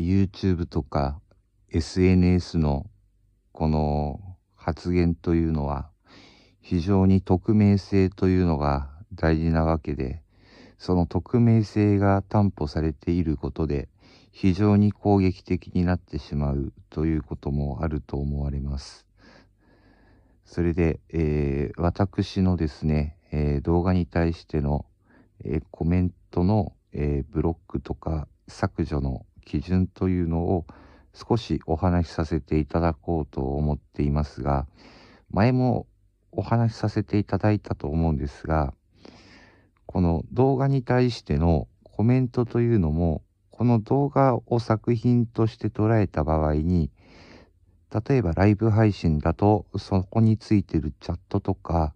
YouTube とか SNS のこの発言というのは非常に匿名性というのが大事なわけでその匿名性が担保されていることで非常に攻撃的になってしまうということもあると思われます。それで、えー、私のですね、えー、動画に対しての、えー、コメントの、えブロックとか削除の基準というのを少しお話しさせていただこうと思っていますが前もお話しさせていただいたと思うんですがこの動画に対してのコメントというのもこの動画を作品として捉えた場合に例えばライブ配信だとそこについてるチャットとか、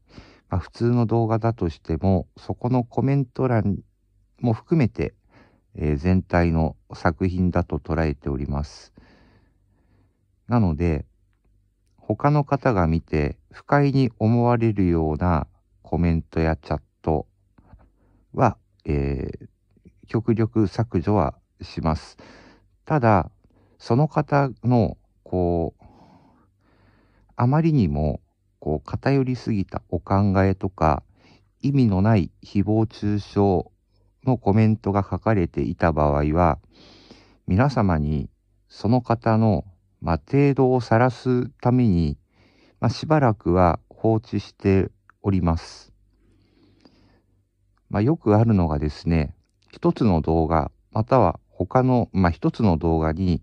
まあ、普通の動画だとしてもそこのコメント欄も含めてえー、全体の作品だと捉えております。なので、他の方が見て不快に思われるようなコメントやチャットは、えー、極力削除はします。ただ、その方の、こう、あまりにも、こう、偏りすぎたお考えとか、意味のない誹謗中傷のコメントが書かれていた場合は、皆様にその方の、まあ、程度を晒すために、まあ、しばらくは放置しております。まあ、よくあるのがですね、一つの動画、または他の、まあ、一つの動画に、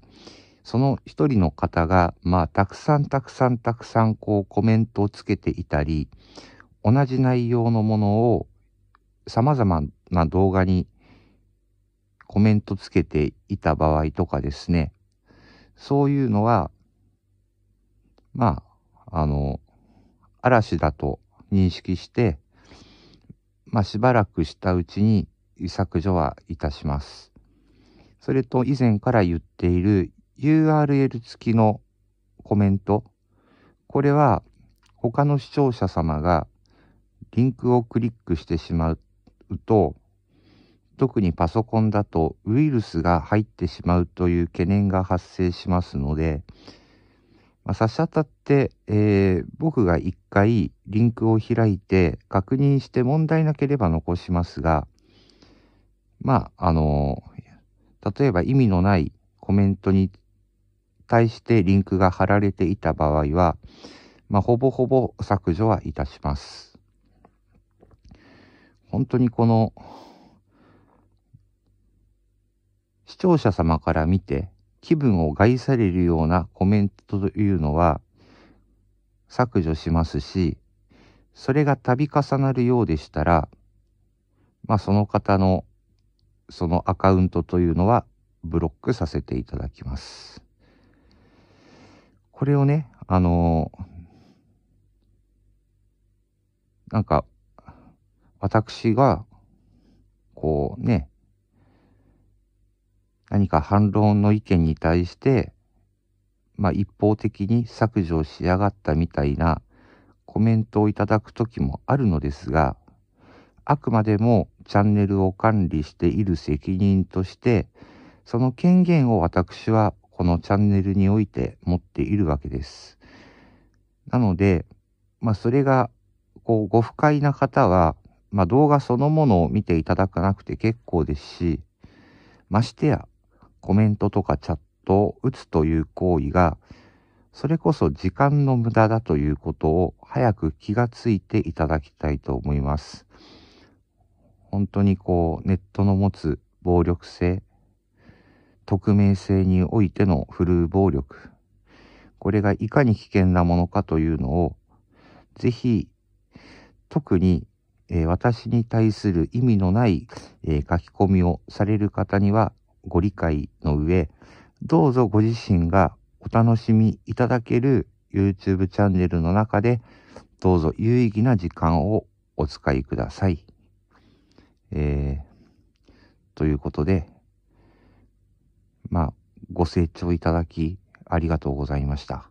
その一人の方が、まあ、たくさんたくさんたくさんこうコメントをつけていたり、同じ内容のものを様々な動画にコメントつけていた場合とかですね、そういうのは、まあ、あの、嵐だと認識して、まあ、しばらくしたうちに削除はいたします。それと以前から言っている URL 付きのコメント。これは他の視聴者様がリンクをクリックしてしまうと特にパソコンだとウイルスが入ってしまうという懸念が発生しますので、まあ、差し当たって、えー、僕が1回リンクを開いて確認して問題なければ残しますがまああの例えば意味のないコメントに対してリンクが貼られていた場合は、まあ、ほぼほぼ削除はいたします。本当にこの、視聴者様から見て気分を害されるようなコメントというのは削除しますし、それが度重なるようでしたら、まあその方のそのアカウントというのはブロックさせていただきます。これをね、あのー、なんか私が、こうね、何か反論の意見に対して、まあ、一方的に削除しやがったみたいなコメントをいただく時もあるのですが、あくまでもチャンネルを管理している責任として、その権限を私はこのチャンネルにおいて持っているわけです。なので、まあ、それが、こう、ご不快な方は、まあ、動画そのものを見ていただかなくて結構ですし、ましてやコメントとかチャットを打つという行為が、それこそ時間の無駄だということを早く気がついていただきたいと思います。本当にこう、ネットの持つ暴力性、匿名性においてのフル暴力、これがいかに危険なものかというのを、ぜひ、特にえー、私に対する意味のない、えー、書き込みをされる方にはご理解の上、どうぞご自身がお楽しみいただける YouTube チャンネルの中で、どうぞ有意義な時間をお使いください。えー、ということで、まあ、ご清聴いただきありがとうございました。